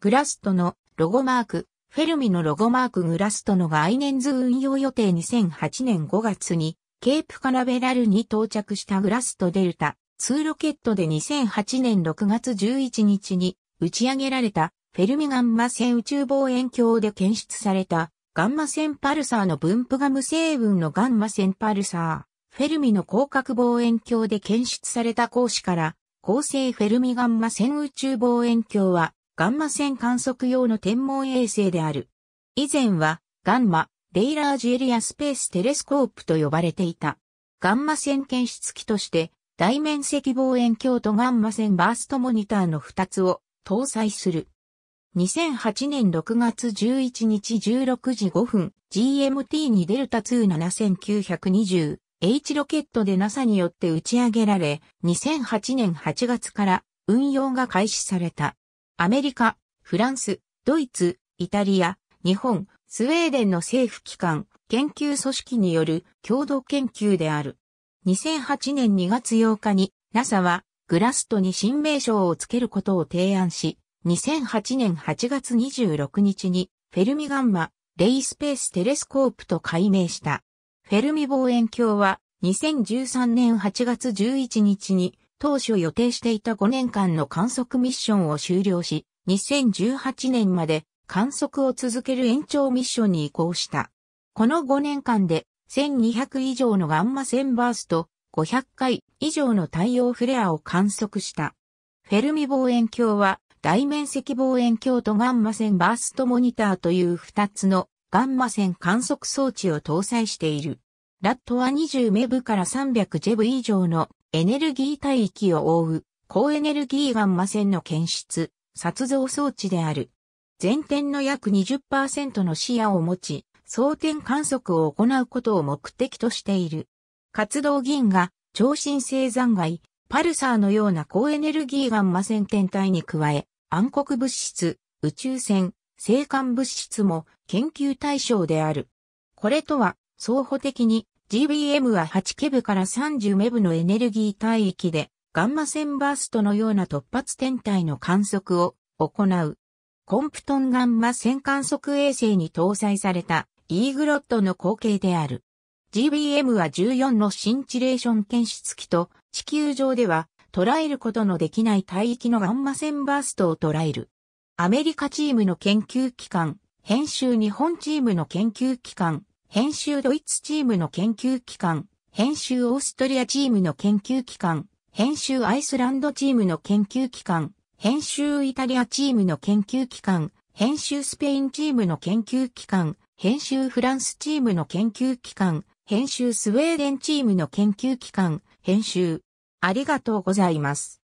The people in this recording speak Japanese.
グラストのロゴマーク、フェルミのロゴマークグラストのが念図。運用予定2008年5月に、ケープカナベラルに到着したグラストデルタ2ロケットで2008年6月11日に打ち上げられたフェルミガンマ線宇宙望遠鏡で検出されたガンマ線パルサーの分布が無成分のガンマ線パルサー。フェルミの広角望遠鏡で検出された光子から、恒星フェルミガンマ線宇宙望遠鏡はガンマ線観測用の天文衛星である。以前は、ガンマ、レイラージエリアスペーステレスコープと呼ばれていた。ガンマ線検出機として、大面積望遠鏡とガンマ線バーストモニターの2つを搭載する。2008年6月11日16時5分、GMT にデルタ 27920H ロケットで NASA によって打ち上げられ、2008年8月から運用が開始された。アメリカ、フランス、ドイツ、イタリア、日本、スウェーデンの政府機関、研究組織による共同研究である。2008年2月8日に NASA はグラストに新名称を付けることを提案し、2008年8月26日にフェルミガンマレイスペーステレスコープと改名した。フェルミ望遠鏡は2013年8月11日に当初予定していた5年間の観測ミッションを終了し、2018年まで観測を続ける延長ミッションに移行した。この5年間で1200以上のガンマ線バースト、500回以上の太陽フレアを観測した。フェルミ望遠鏡は大面積望遠鏡とガンマ線バーストモニターという2つのガンマ線観測装置を搭載している。ラットは20メブから300ジェブ以上のエネルギー帯域を覆う高エネルギーガンマ線の検出、撮像装置である。全天の約20%の視野を持ち、装填観測を行うことを目的としている。活動銀河、超新星残骸、パルサーのような高エネルギーガンマ線天体に加え、暗黒物質、宇宙船、星間物質も研究対象である。これとは、双方的に GBM は8ケブから30メブのエネルギー帯域で、ガンマ線バーストのような突発天体の観測を行う。コンプトンガンマ線観測衛星に搭載されたイーグロットの後継である。GBM は14のシンチレーション検出機と地球上では捉えることのできない帯域のガンマ線バーストを捉える。アメリカチームの研究機関、編集日本チームの研究機関、編集ドイツチームの研究機関、編集オーストリアチームの研究機関、編集アイスランドチームの研究機関、編集イタリアチームの研究機関、編集スペインチームの研究機関、編集フランスチームの研究機関、編集スウェーデンチームの研究機関、編集。ありがとうございます。